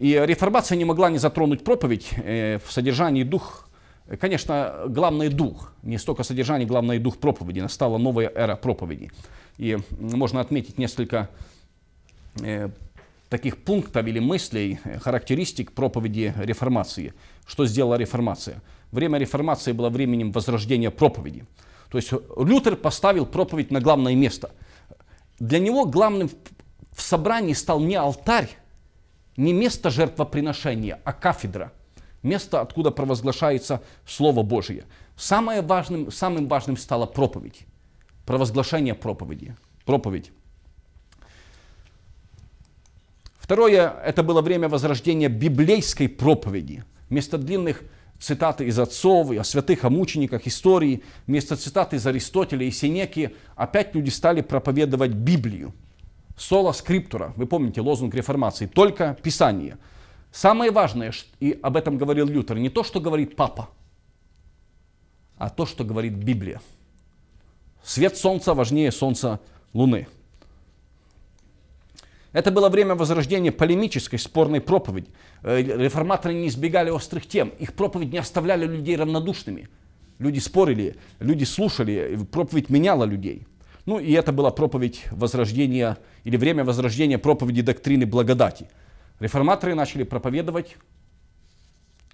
И реформация не могла не затронуть проповедь э, в содержании дух. Конечно, главный дух, не столько содержание, главный дух проповеди. Настала новая эра проповеди. И можно отметить несколько э, таких пунктов или мыслей, э, характеристик проповеди реформации. Что сделала реформация? Время реформации было временем возрождения проповеди. То есть Лютер поставил проповедь на главное место. Для него главным в собрании стал не алтарь, не место жертвоприношения, а кафедра, место, откуда провозглашается Слово Божие. Самое важным, самым важным стала проповедь, провозглашение проповеди, проповедь. Второе, это было время возрождения библейской проповеди. Вместо длинных цитат из отцов, и о святых, о мучениках, истории, вместо цитат из Аристотеля и Синеки, опять люди стали проповедовать Библию соло скриптура. Вы помните лозунг реформации, только Писание. Самое важное, и об этом говорил Лютер, не то, что говорит папа, а то, что говорит Библия. Свет солнца важнее солнца луны. Это было время возрождения полемической спорной проповеди. Э, реформаторы не избегали острых тем, их проповедь не оставляли людей равнодушными. Люди спорили, люди слушали, проповедь меняла людей. Ну и это была проповедь возрождения или время возрождения проповеди доктрины благодати. Реформаторы начали проповедовать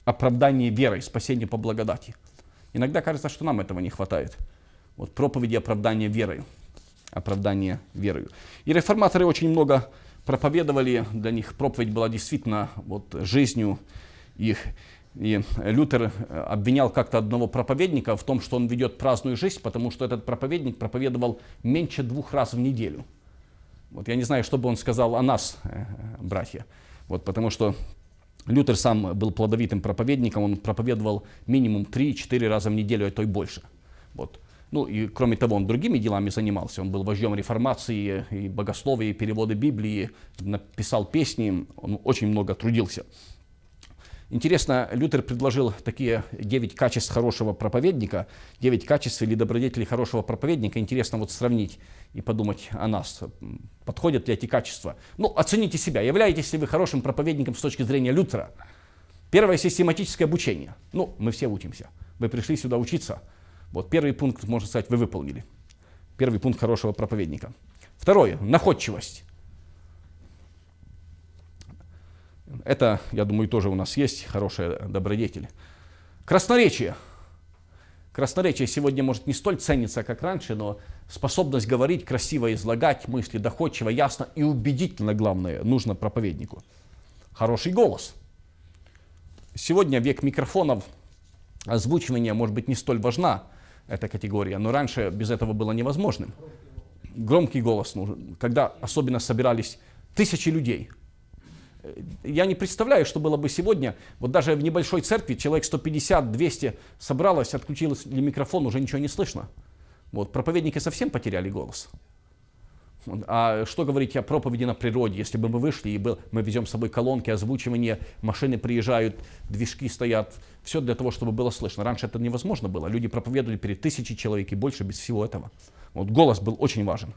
оправдание верой, спасение по благодати. Иногда кажется, что нам этого не хватает. Вот проповеди оправдания верой, Оправдание верою. И реформаторы очень много проповедовали, для них проповедь была действительно вот жизнью их и Лютер э, обвинял как-то одного проповедника в том, что он ведет праздную жизнь, потому что этот проповедник проповедовал меньше двух раз в неделю. Вот я не знаю, что бы он сказал о нас, э, э, братья. Вот, потому что Лютер сам был плодовитым проповедником, он проповедовал минимум 3-4 раза в неделю, а то и больше. Вот. Ну и кроме того, он другими делами занимался. Он был вождем реформации, и богословия, и перевода Библии, написал песни, он очень много трудился. Интересно, Лютер предложил такие 9 качеств хорошего проповедника, 9 качеств или добродетелей хорошего проповедника. Интересно вот сравнить и подумать о нас. Подходят ли эти качества? Ну, оцените себя. Являетесь ли вы хорошим проповедником с точки зрения Лютера? Первое – систематическое обучение. Ну, мы все учимся. Вы пришли сюда учиться. Вот первый пункт, можно сказать, вы выполнили. Первый пункт хорошего проповедника. Второе – находчивость. Это, я думаю, тоже у нас есть хорошая добродетель. Красноречие. Красноречие сегодня, может, не столь ценится, как раньше, но способность говорить, красиво излагать мысли, доходчиво, ясно и убедительно, главное, нужно проповеднику. Хороший голос. Сегодня век микрофонов, озвучивание, может быть, не столь важна, эта категория, но раньше без этого было невозможным. Громкий голос нужен. Когда особенно собирались тысячи людей – я не представляю, что было бы сегодня. Вот даже в небольшой церкви человек 150-200 собралось, отключилось отключился микрофон, уже ничего не слышно. Вот, проповедники совсем потеряли голос. А что говорить о проповеди на природе, если бы мы вышли и был, мы везем с собой колонки, озвучивание, машины приезжают, движки стоят, все для того, чтобы было слышно. Раньше это невозможно было. Люди проповедовали перед тысячей человек и больше без всего этого. Вот голос был очень важен.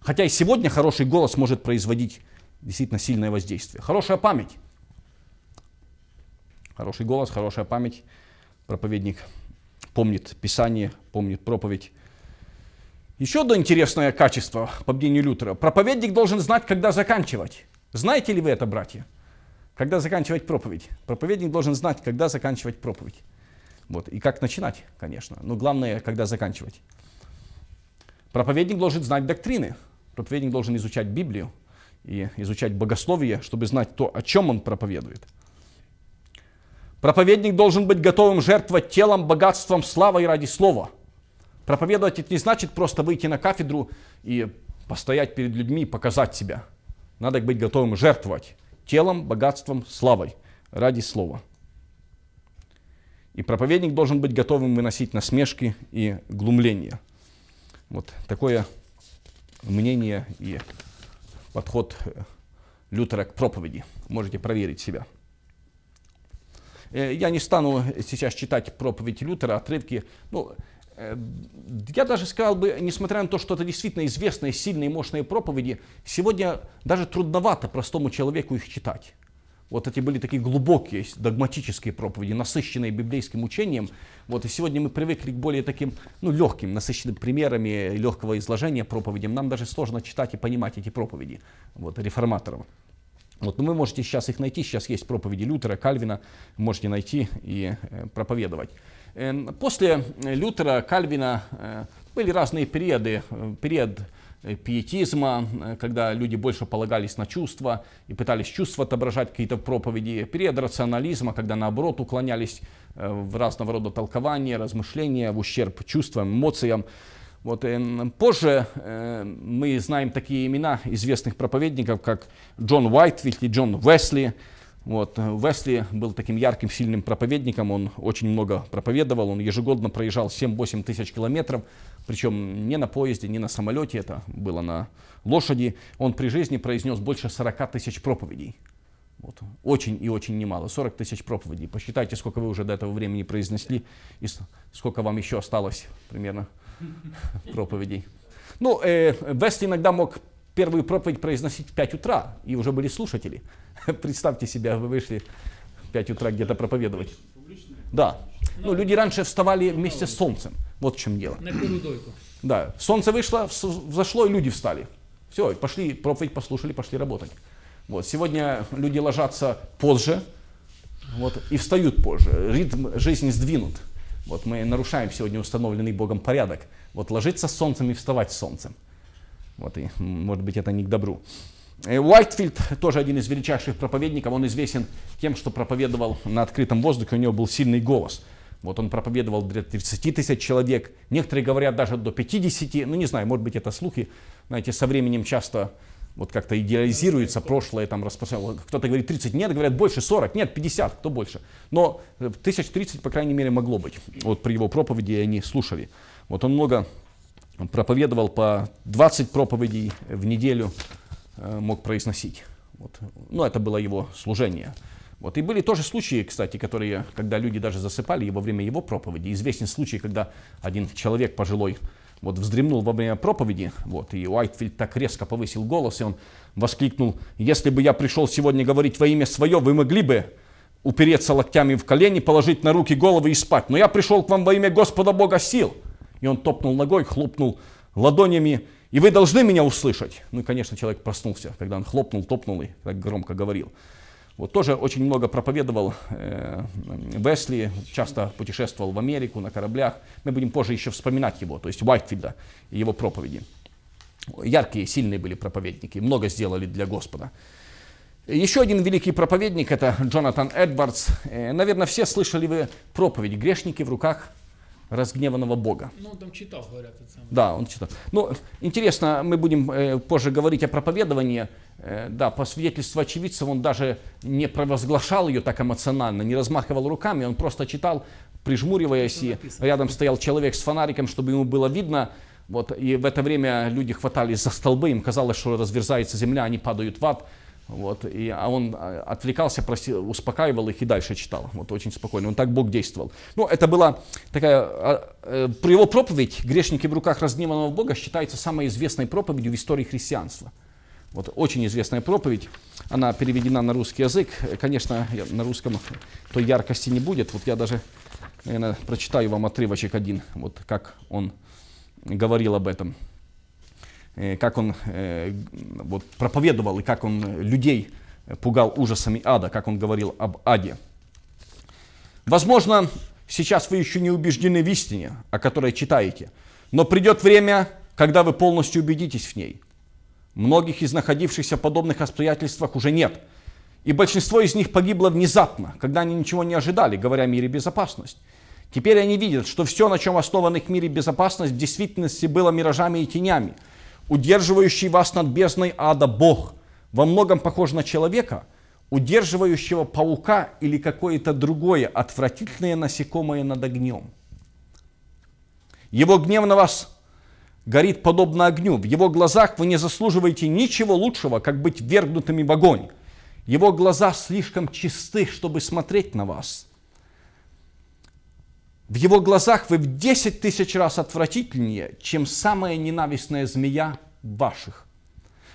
Хотя и сегодня хороший голос может производить действительно сильное воздействие. Хорошая память. Хороший голос, хорошая память. Проповедник помнит Писание, помнит проповедь. Еще одно интересное качество, по мнению Лютера. Проповедник должен знать, когда заканчивать. Знаете ли вы это, братья? Когда заканчивать проповедь? Проповедник должен знать, когда заканчивать проповедь. Вот. И как начинать, конечно. Но главное, когда заканчивать. Проповедник должен знать доктрины. Проповедник должен изучать Библию и изучать богословие, чтобы знать то, о чем он проповедует. Проповедник должен быть готовым жертвовать телом, богатством, славой ради слова. Проповедовать это не значит просто выйти на кафедру и постоять перед людьми, показать себя. Надо быть готовым жертвовать телом, богатством, славой ради слова. И проповедник должен быть готовым выносить насмешки и глумления. Вот такое мнение и подход э, Лютера к проповеди. Можете проверить себя. Э, я не стану сейчас читать проповедь Лютера, отрывки. Ну, э, я даже сказал бы, несмотря на то, что это действительно известные, сильные, мощные проповеди, сегодня даже трудновато простому человеку их читать. Вот эти были такие глубокие догматические проповеди, насыщенные библейским учением. Вот, и сегодня мы привыкли к более таким, ну, легким, насыщенным примерами легкого изложения проповедям. Нам даже сложно читать и понимать эти проповеди вот, реформаторов. Вот, но ну, вы можете сейчас их найти, сейчас есть проповеди Лютера, Кальвина, можете найти и э, проповедовать. Эм, после э, Лютера, Кальвина э, были разные периоды. Период Э, пиетизма, э, когда люди больше полагались на чувства и пытались чувства отображать какие-то проповеди, период рационализма, когда наоборот уклонялись э, в разного рода толкования, размышления в ущерб чувствам, эмоциям. Вот, эм, позже э, мы знаем такие имена известных проповедников, как Джон Уайтвилл и Джон Уэсли, вот. Весли был таким ярким, сильным проповедником, он очень много проповедовал, он ежегодно проезжал 7-8 тысяч километров, причем не на поезде, не на самолете, это было на лошади. Он при жизни произнес больше 40 тысяч проповедей. Вот. Очень и очень немало, 40 тысяч проповедей. Посчитайте, сколько вы уже до этого времени произнесли и сколько вам еще осталось примерно проповедей. Ну, э, Вест иногда мог первую проповедь произносить в 5 утра, и уже были слушатели. Представьте себя, вы вышли в 5 утра где-то проповедовать. Да. Ну, люди раньше вставали вместе с солнцем. Вот в чем дело. На дойку. Да. Солнце вышло, взошло, и люди встали. Все, пошли, проповедь послушали, пошли работать. Вот. Сегодня люди ложатся позже вот, и встают позже. Ритм жизни сдвинут. Вот мы нарушаем сегодня установленный Богом порядок. Вот ложиться с солнцем и вставать с солнцем. Вот, и, может быть, это не к добру. Э, Уайтфилд тоже один из величайших проповедников. Он известен тем, что проповедовал на открытом воздухе, у него был сильный голос. Вот он проповедовал для 30 тысяч человек, некоторые говорят даже до 50, ну не знаю, может быть это слухи, знаете, со временем часто вот как-то идеализируется прошлое, там распространяется. Кто-то говорит 30, нет, говорят больше 40, нет, 50, кто больше. Но 1030, э, по крайней мере, могло быть. Вот при его проповеди они слушали. Вот он много проповедовал по 20 проповедей в неделю, э, мог произносить. Вот. Ну, это было его служение. Вот. И были тоже случаи, кстати, которые, когда люди даже засыпали во время его проповеди. Известен случай, когда один человек пожилой вот вздремнул во время проповеди, вот, и Уайтфильд так резко повысил голос, и он воскликнул, «Если бы я пришел сегодня говорить во имя свое, вы могли бы упереться локтями в колени, положить на руки головы и спать, но я пришел к вам во имя Господа Бога сил». И он топнул ногой, хлопнул ладонями, и вы должны меня услышать. Ну и, конечно, человек проснулся, когда он хлопнул, топнул и так громко говорил. Вот тоже очень много проповедовал э, Весли, часто путешествовал в Америку на кораблях. Мы будем позже еще вспоминать его, то есть Уайтфилда и его проповеди. Яркие, сильные были проповедники, много сделали для Господа. Еще один великий проповедник – это Джонатан Эдвардс. Э, Наверное, все слышали вы проповедь «Грешники в руках разгневанного Бога. Ну, он там читал, говорят, этот самый. Да, он читал. Ну, интересно, мы будем э, позже говорить о проповедовании. Э, да, по свидетельству очевидцев, он даже не провозглашал ее так эмоционально, не размахивал руками, он просто читал, прижмуриваясь, и рядом стоял человек с фонариком, чтобы ему было видно. Вот, и в это время люди хватались за столбы, им казалось, что разверзается земля, они падают в ад. Вот, и, а он а, отвлекался, прости, успокаивал их и дальше читал. Вот очень спокойно. Он так Бог действовал. Ну, это была такая... А, э, при его проповедь «Грешники в руках разгневанного Бога» считается самой известной проповедью в истории христианства. Вот очень известная проповедь, она переведена на русский язык. Э, конечно, на русском той яркости не будет. Вот я даже, наверное, прочитаю вам отрывочек один, вот как он говорил об этом. Э, как он э, вот, проповедовал и как он людей пугал ужасами ада, как он говорил об аде. Возможно, сейчас вы еще не убеждены в истине, о которой читаете, но придет время, когда вы полностью убедитесь в ней. Многих из находившихся в подобных обстоятельствах уже нет. И большинство из них погибло внезапно, когда они ничего не ожидали, говоря о мире безопасность. Теперь они видят, что все, на чем основан их мире безопасность, в действительности было миражами и тенями – Удерживающий вас над бездной ада Бог во многом похож на человека, удерживающего паука или какое-то другое отвратительное насекомое над огнем. Его гнев на вас горит подобно огню. В его глазах вы не заслуживаете ничего лучшего, как быть вергнутыми в огонь. Его глаза слишком чисты, чтобы смотреть на вас – в его глазах вы в 10 тысяч раз отвратительнее, чем самая ненавистная змея ваших.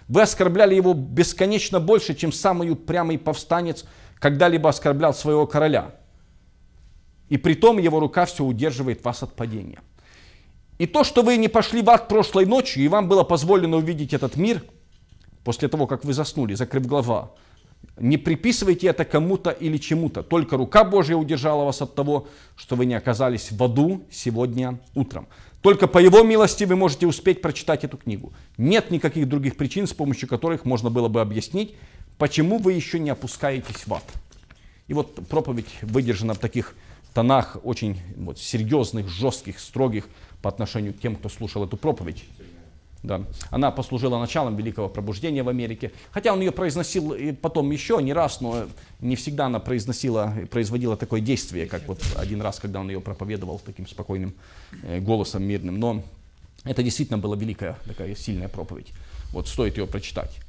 Вы оскорбляли его бесконечно больше, чем самый упрямый повстанец когда-либо оскорблял своего короля. И при том его рука все удерживает вас от падения. И то, что вы не пошли в ад прошлой ночью, и вам было позволено увидеть этот мир, после того, как вы заснули, закрыв глаза, не приписывайте это кому-то или чему-то. Только рука Божья удержала вас от того, что вы не оказались в аду сегодня утром. Только по его милости вы можете успеть прочитать эту книгу. Нет никаких других причин, с помощью которых можно было бы объяснить, почему вы еще не опускаетесь в ад. И вот проповедь выдержана в таких тонах очень вот, серьезных, жестких, строгих по отношению к тем, кто слушал эту проповедь. Да. Она послужила началом Великого Пробуждения в Америке. Хотя он ее произносил и потом еще не раз, но не всегда она произносила, производила такое действие, как вот один раз, когда он ее проповедовал таким спокойным э, голосом мирным. Но это действительно была великая, такая сильная проповедь. Вот стоит ее прочитать.